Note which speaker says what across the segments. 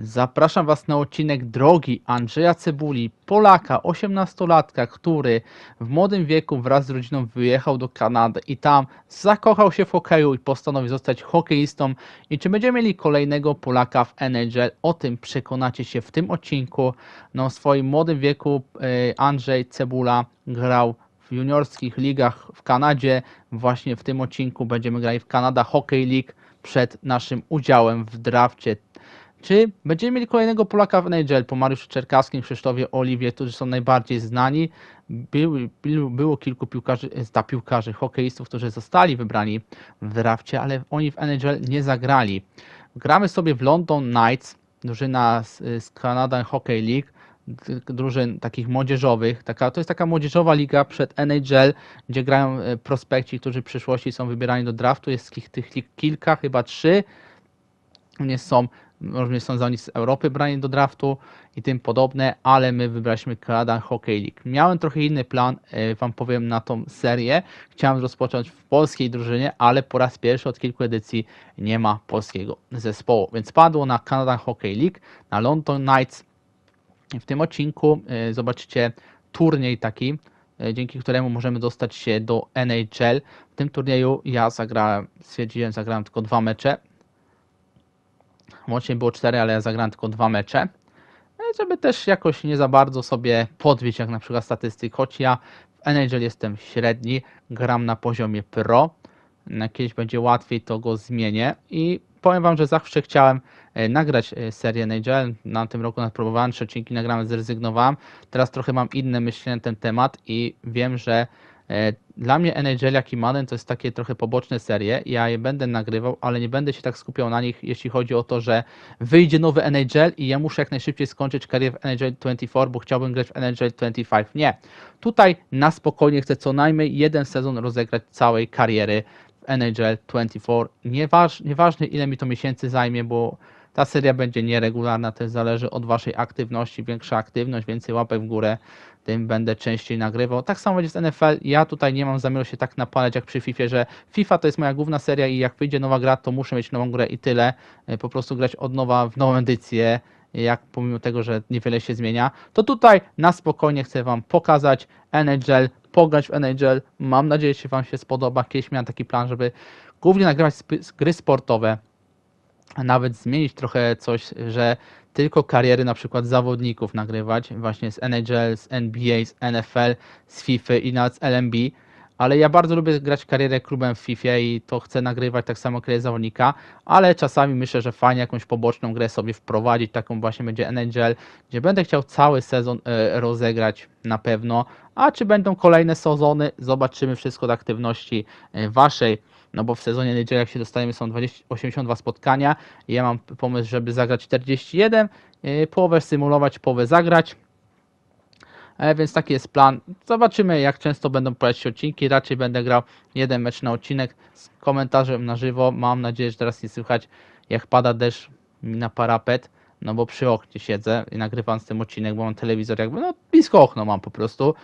Speaker 1: Zapraszam Was na odcinek drogi Andrzeja Cebuli, Polaka, 18-latka, który w młodym wieku wraz z rodziną wyjechał do Kanady i tam zakochał się w hokeju i postanowił zostać hokeistą. I czy będziemy mieli kolejnego Polaka w NHL? O tym przekonacie się w tym odcinku. No, w swoim młodym wieku e, Andrzej Cebula grał w juniorskich ligach w Kanadzie. Właśnie w tym odcinku będziemy grali w Kanada Hockey League przed naszym udziałem w drafcie czy będziemy mieli kolejnego Polaka w NHL po Mariuszu Czerkaskim, Krzysztofie Oliwie, którzy są najbardziej znani? było kilku piłkarzy, e, ta piłkarzy, hokeistów, którzy zostali wybrani w drafcie, ale oni w NHL nie zagrali. Gramy sobie w London Knights, drużyna z, e, z Canadian Hockey League, drużyn takich młodzieżowych. Taka, to jest taka młodzieżowa liga przed NHL, gdzie grają e, prospekci, którzy w przyszłości są wybierani do draftu. Jest tych, tych kilka, chyba trzy. Nie są również są zawodnicy z Europy brani do draftu i tym podobne, ale my wybraliśmy Kanadę Hockey League. Miałem trochę inny plan, e, Wam powiem, na tą serię. Chciałem rozpocząć w polskiej drużynie, ale po raz pierwszy od kilku edycji nie ma polskiego zespołu, więc padło na Kanadę Hockey League, na London Knights. W tym odcinku e, zobaczycie turniej taki, e, dzięki któremu możemy dostać się do NHL. W tym turnieju ja zagrałem, stwierdziłem, zagrałem tylko dwa mecze, Łącznie było 4, ale ja zagrałem tylko dwa mecze. No żeby też jakoś nie za bardzo sobie podbić, jak na przykład statystyk, choć ja w NHL jestem średni, gram na poziomie pro. No, kiedyś będzie łatwiej, to go zmienię i powiem Wam, że zawsze chciałem e, nagrać e, serię Nigel. Na tym roku nadpróbowałem, trzy odcinki nagrałem, zrezygnowałem. Teraz trochę mam inne myśli na ten temat i wiem, że e, dla mnie NHL jak i Madden to jest takie trochę poboczne serie. Ja je będę nagrywał, ale nie będę się tak skupiał na nich, jeśli chodzi o to, że wyjdzie nowy NHL i ja muszę jak najszybciej skończyć karierę w NHL 24, bo chciałbym grać w NHL 25. Nie. Tutaj na spokojnie chcę co najmniej jeden sezon rozegrać całej kariery w NHL 24. Nieważ, nieważne ile mi to miesięcy zajmie, bo ta seria będzie nieregularna, też zależy od Waszej aktywności. Większa aktywność, więcej łapek w górę, tym będę częściej nagrywał. Tak samo będzie z NFL. Ja tutaj nie mam zamiaru się tak napalać jak przy FIFA, że FIFA to jest moja główna seria i jak wyjdzie nowa gra, to muszę mieć nową grę i tyle. E, po prostu grać od nowa w nową edycję jak pomimo tego, że niewiele się zmienia, to tutaj na spokojnie chcę Wam pokazać NHL, pograć w NHL. Mam nadzieję, że Wam się spodoba. Kiedyś miałem taki plan, żeby głównie nagrywać gry sportowe, nawet zmienić trochę coś, że tylko kariery na przykład zawodników nagrywać, właśnie z NHL, z NBA, z NFL, z FIFA i nawet z LMB, ale ja bardzo lubię grać karierę klubem w FIFA i to chcę nagrywać tak samo karierę zawodnika, ale czasami myślę, że fajnie jakąś poboczną grę sobie wprowadzić, taką właśnie będzie NHL, gdzie będę chciał cały sezon e, rozegrać na pewno, a czy będą kolejne sezony, zobaczymy wszystko od aktywności e, waszej no bo w sezonie niedziela, jak się dostajemy, są 20, 82 spotkania. Ja mam pomysł, żeby zagrać 41, yy, połowę symulować, połowę zagrać. E, więc taki jest plan. Zobaczymy, jak często będą pojawiać się odcinki. Raczej będę grał jeden mecz na odcinek z komentarzem na żywo. Mam nadzieję, że teraz nie słychać, jak pada deszcz mi na parapet no bo przy oknie siedzę i nagrywam z tym odcinek, bo mam telewizor jakby, no blisko okno mam po prostu,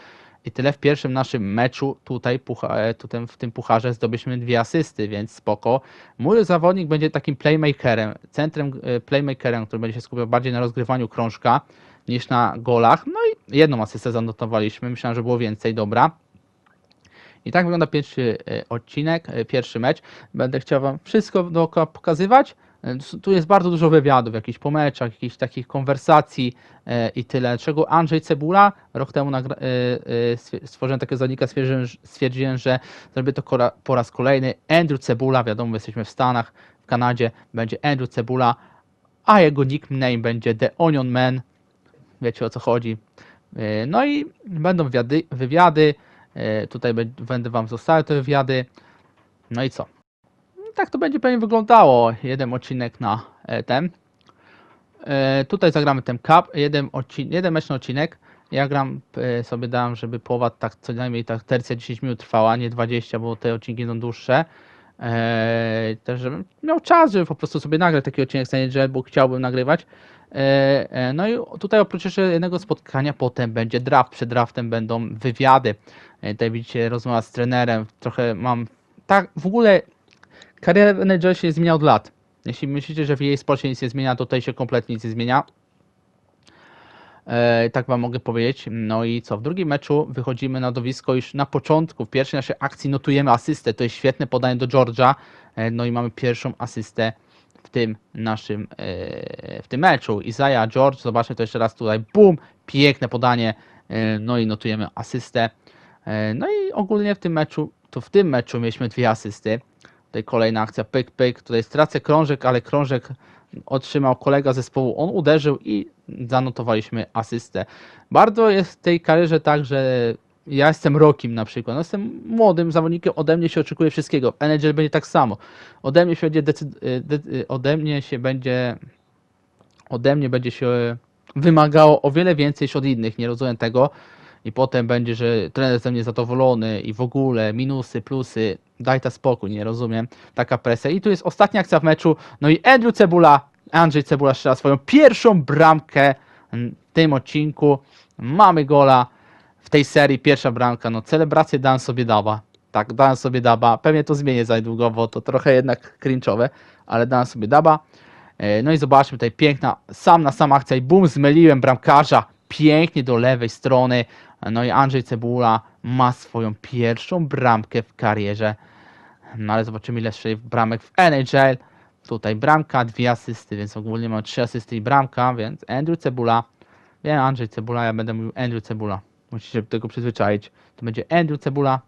Speaker 1: i tyle w pierwszym naszym meczu tutaj, pucha, e, tutaj w tym pucharze zdobyliśmy dwie asysty, więc spoko. Mój zawodnik będzie takim playmakerem, centrem e, playmakerem, który będzie się skupiał bardziej na rozgrywaniu krążka niż na golach. No i jedną asystę zanotowaliśmy, myślałem, że było więcej, dobra. I tak wygląda pierwszy e, odcinek, pierwszy mecz. Będę chciał Wam wszystko dookoła pokazywać. E, tu jest bardzo dużo wywiadów, jakichś po meczach, jakichś takich konwersacji e, i tyle. Czego Andrzej Cebula rok temu e, stworzyłem takiego zadnika, stwierdziłem, stwierdziłem, że zrobię to po raz kolejny. Andrew Cebula, wiadomo, jesteśmy w Stanach, w Kanadzie, będzie Andrew Cebula, a jego nickname będzie The Onion Man. Wiecie o co chodzi. No i będą wywiady, wywiady. tutaj będę Wam zostały te wywiady. No i co? tak to będzie pewnie wyglądało. Jeden odcinek na e, ten. E, tutaj zagramy ten cup, jeden, odcinek, jeden odcinek. Ja gram, e, sobie dałem, żeby połowa tak co najmniej tak tercja 10 minut trwała, nie 20, bo te odcinki są dłuższe. Eee, też żebym miał czas, żeby po prostu sobie nagrać taki odcinek z że bo chciałbym nagrywać. no i tutaj oprócz jeszcze jednego spotkania potem będzie draft, przed draftem będą wywiady. Eee, tutaj widzicie, rozmowa z trenerem, trochę mam, tak w ogóle Karierę w się zmienia od lat. Jeśli myślicie, że w jej sporcie nic nie zmienia, to tutaj się kompletnie nic nie zmienia. E, tak Wam mogę powiedzieć. No i co? W drugim meczu wychodzimy na dowisko już na początku, w pierwszej naszej akcji notujemy asystę. To jest świetne podanie do Georgia. E, no i mamy pierwszą asystę w tym naszym e, w tym meczu. Isaiah George, zobaczmy to jeszcze raz tutaj. Bum! Piękne podanie. No i notujemy asystę. No i ogólnie w tym meczu, to w tym meczu mieliśmy dwie asysty. Tutaj kolejna akcja, pyk, pyk. Tutaj stracę krążek, ale krążek otrzymał kolega zespołu. On uderzył i zanotowaliśmy asystę. Bardzo jest w tej karierze tak, że ja jestem rokiem na przykład, no jestem młodym zawodnikiem, ode mnie się oczekuje wszystkiego. NHL będzie tak samo. Ode mnie się będzie, decy- y, y, ode mnie się będzie, ode mnie będzie się wymagało o wiele więcej niż od innych. Nie rozumiem tego i potem będzie, że trener ze mnie zadowolony i w ogóle minusy, plusy, daj ta spokój, nie rozumiem, taka presja. I tu jest ostatnia akcja w meczu, no i Andrew Cebula, Andrzej Cebula strzela swoją pierwszą bramkę w tym odcinku, mamy gola w tej serii, pierwsza bramka, no celebrację Dan sobie daba. Tak, Dan sobie daba, pewnie to zmienię za niedługo, bo to trochę jednak cringe'owe, ale Dan sobie daba. E, no i zobaczmy tutaj piękna, sam na sam akcja i bum, zmyliłem bramkarza pięknie do lewej strony. No i Andrzej Cebula ma swoją pierwszą bramkę w karierze. No ale zobaczymy ile jeszcze bramek w NHL. Tutaj bramka, dwie asysty, więc ogólnie ma trzy asysty i bramka, więc Andrew Cebula. Wiem, Andrzej Cebula, ja będę mówił Andrew Cebula. Musicie się do tego przyzwyczaić. To będzie Andrew Cebula.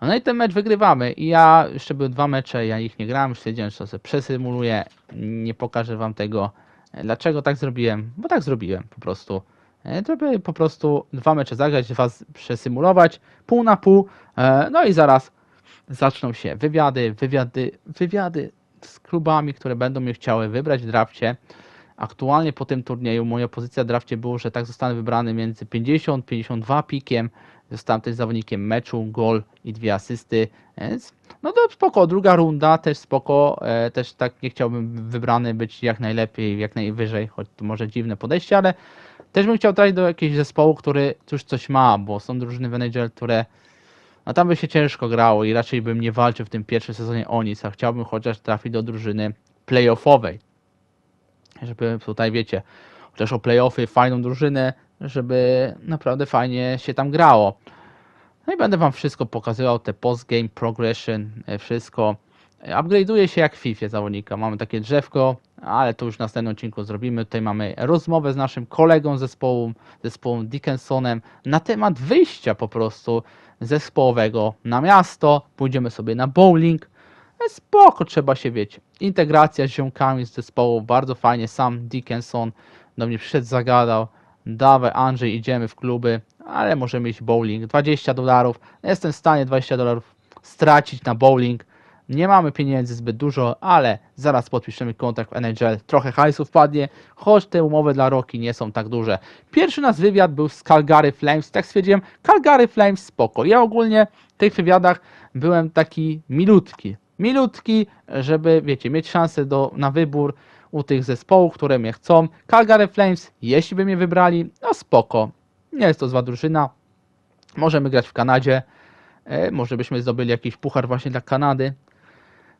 Speaker 1: No i ten mecz wygrywamy. I ja jeszcze były dwa mecze, ja ich nie grałem, stwierdziłem, że to sobie przesymuluję. Nie pokażę wam tego Dlaczego tak zrobiłem? Bo tak zrobiłem po prostu. E, Żeby po prostu dwa mecze zagrać, dwa przesymulować, pół na pół, e, no i zaraz zaczną się wywiady, wywiady, wywiady z klubami, które będą mnie chciały wybrać w drafcie. Aktualnie po tym turnieju moja pozycja w drafcie było, że tak zostanę wybrany między 50-52 pikiem. Zostałem też zawodnikiem meczu, gol i dwie asysty. E, więc no to spoko, druga runda też spoko, e, też tak nie chciałbym wybrany być jak najlepiej, jak najwyżej, choć to może dziwne podejście, ale też bym chciał trafić do jakiegoś zespołu, który cóż coś ma, bo są drużyny Venezuel, które no tam by się ciężko grało i raczej bym nie walczył w tym pierwszym sezonie o nic, a chciałbym chociaż trafić do drużyny playoffowej, żeby tutaj wiecie, chociaż o playoffy, fajną drużynę, żeby naprawdę fajnie się tam grało. No i będę Wam wszystko pokazywał, te postgame, progression, e, wszystko. Upgrade'uje się jak w FIFA zawodnika. Mamy takie drzewko, ale to już w następnym odcinku zrobimy. Tutaj mamy rozmowę z naszym kolegą zespołu, zespołem Dickinsonem na temat wyjścia po prostu zespołowego na miasto. Pójdziemy sobie na bowling. Spoko, trzeba się wiedzieć Integracja z ziomkami z zespołu, bardzo fajnie. Sam Dickinson do mnie przyszedł, zagadał. Dawaj Andrzej, idziemy w kluby ale możemy mieć bowling. 20 dolarów, jestem w stanie 20 dolarów stracić na bowling. Nie mamy pieniędzy zbyt dużo, ale zaraz podpiszemy kontrakt w NHL. Trochę hajsu wpadnie, choć te umowy dla Roki nie są tak duże. Pierwszy nasz wywiad był z Calgary Flames. Tak stwierdziłem, Calgary Flames spoko. Ja ogólnie w tych wywiadach byłem taki milutki. Milutki, żeby, wiecie, mieć szansę do, na wybór u tych zespołów, które mnie chcą. Calgary Flames, jeśli by mnie wybrali, no spoko. Nie jest to zła drużyna. Możemy grać w Kanadzie. E, może byśmy zdobyli jakiś puchar właśnie dla Kanady.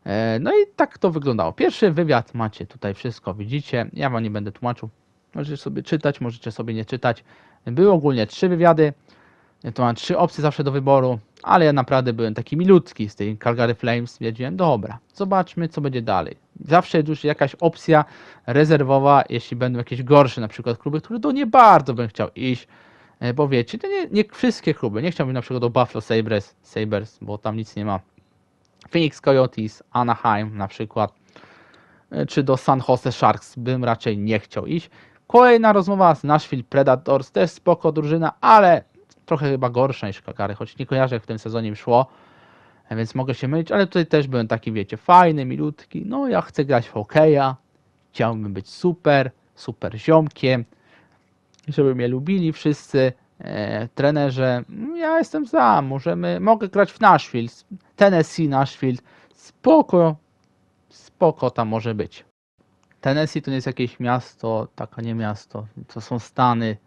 Speaker 1: E, no i tak to wyglądało. Pierwszy wywiad macie tutaj wszystko, widzicie. Ja wam nie będę tłumaczył. Możecie sobie czytać, możecie sobie nie czytać. Były ogólnie trzy wywiady. To mam trzy opcje zawsze do wyboru, ale ja naprawdę byłem taki milutki z tej Calgary Flames. Stwierdziłem, dobra, zobaczmy co będzie dalej. Zawsze jest już jakaś opcja rezerwowa, jeśli będą jakieś gorsze na przykład kluby, które do nie bardzo bym chciał iść. E, bo wiecie, to nie, nie wszystkie kluby, nie chciałbym na przykład do Buffalo Sabres, Sabres, bo tam nic nie ma. Phoenix Coyotes, Anaheim na przykład, e, czy do San Jose Sharks bym raczej nie chciał iść. Kolejna rozmowa z Nashville Predators, też spoko drużyna, ale trochę chyba gorsza niż Kakary, choć nie kojarzę jak w tym sezonie im szło, e, więc mogę się mylić, ale tutaj też byłem taki, wiecie, fajny, milutki, no ja chcę grać w hokeja, chciałbym być super, super ziomkiem, żeby mnie lubili wszyscy e, trenerze. Ja jestem za, możemy, mogę grać w Nashville, Tennessee, Nashville, spoko, spoko tam może być. Tennessee to nie jest jakieś miasto, taka nie miasto, to są Stany,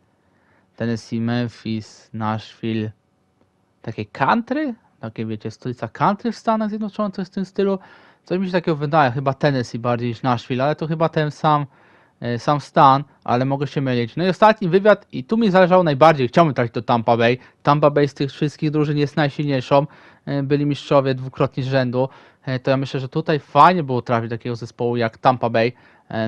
Speaker 1: Tennessee, Memphis, Nashville, takie country, takie wiecie, stolica country w Stanach Zjednoczonych, coś w tym stylu. Coś mi się takiego wydaje, chyba Tennessee bardziej niż Nashville, ale to chyba ten sam E, sam stan, ale mogę się mylić. No i ostatni wywiad, i tu mi zależało najbardziej, chciałbym trafić do Tampa Bay. Tampa Bay z tych wszystkich drużyn jest najsilniejszą, e, byli mistrzowie dwukrotnie z rzędu, e, to ja myślę, że tutaj fajnie było trafić takiego zespołu jak Tampa Bay,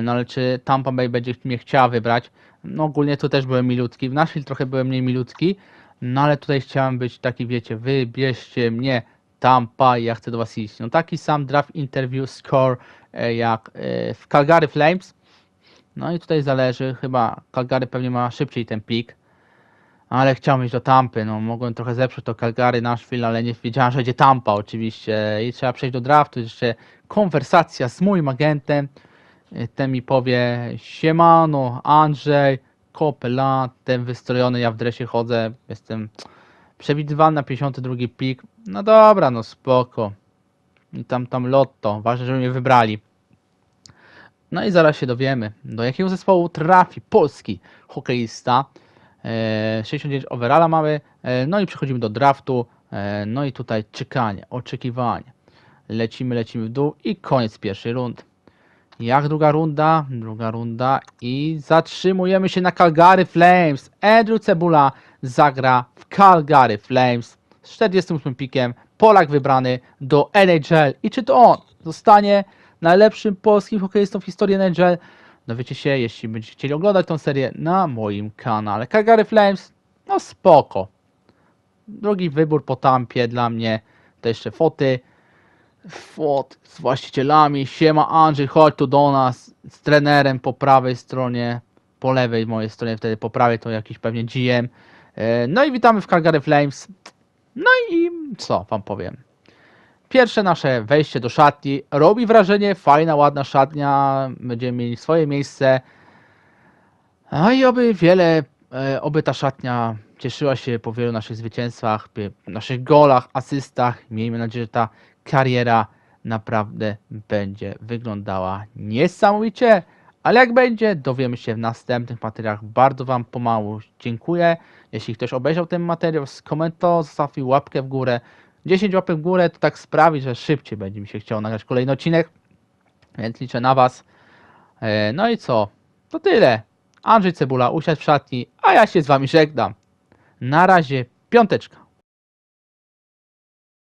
Speaker 1: no ale czy Tampa Bay będzie mnie chciała wybrać? No ogólnie tu też byłem milutki, w Nashville trochę byłem mniej milutki, no ale tutaj chciałem być taki, wiecie, wybierzcie mnie, Tampa, ja chcę do Was iść. No taki sam draft interview score jak w Calgary Flames, no i tutaj zależy, chyba Calgary pewnie ma szybciej ten pik, ale chciałbym iść do Tampy, no mogłem trochę zepsuć to Calgary, Nashville, ale nie wiedziałem, że idzie Tampa oczywiście i trzeba przejść do draftu, jeszcze konwersacja z moim agentem, e, ten mi powie, siemano, Andrzej, Kopela, ten wystrojony, ja w dresie chodzę, jestem przewidywany na 52 pik, no dobra, no spoko, I tam, tam lotto, ważne, żeby mnie wybrali. No i zaraz się dowiemy, do jakiego zespołu trafi polski hokeista. 69 e, overalla mamy, e, no i przechodzimy do draftu, e, no i tutaj czekanie, oczekiwanie. Lecimy, lecimy w dół i koniec pierwszej rundy. Jak druga runda? Druga runda i zatrzymujemy się na Calgary Flames. Andrew Cebula zagra w Calgary Flames z 48 pikiem. Polak wybrany do NHL. I czy to on zostanie najlepszym polskim hokeistą w historii NHL. Dowiecie no się, jeśli będziecie chcieli oglądać tą serię na moim kanale. Calgary Flames, no spoko. Drugi wybór po tampie dla mnie to jeszcze foty. Fot z właścicielami. Siema Andrzej, chodź tu do nas. Z trenerem po prawej stronie, po lewej mojej stronie, wtedy po prawej to jakiś pewnie GM. E, no i witamy w Calgary Flames. No i co wam powiem? Pierwsze nasze wejście do szatni robi wrażenie, fajna, ładna szatnia, będziemy mieli swoje miejsce. No i oby wiele, e, oby ta szatnia cieszyła się po wielu naszych zwycięstwach, naszych golach, asystach. Miejmy nadzieję, że ta kariera naprawdę będzie wyglądała niesamowicie. Ale jak będzie, dowiemy się w następnych materiałach. Bardzo Wam pomału dziękuję. Jeśli ktoś obejrzał ten materiał, skomentuj zostawił łapkę w górę. 10 łapek w górę to tak sprawi, że szybciej będzie mi się chciało nagrać kolejny odcinek, więc liczę na Was. E, no i co? To tyle. Andrzej Cebula, usiadł w szatni, a ja się z Wami żegnam. Na razie, piąteczka.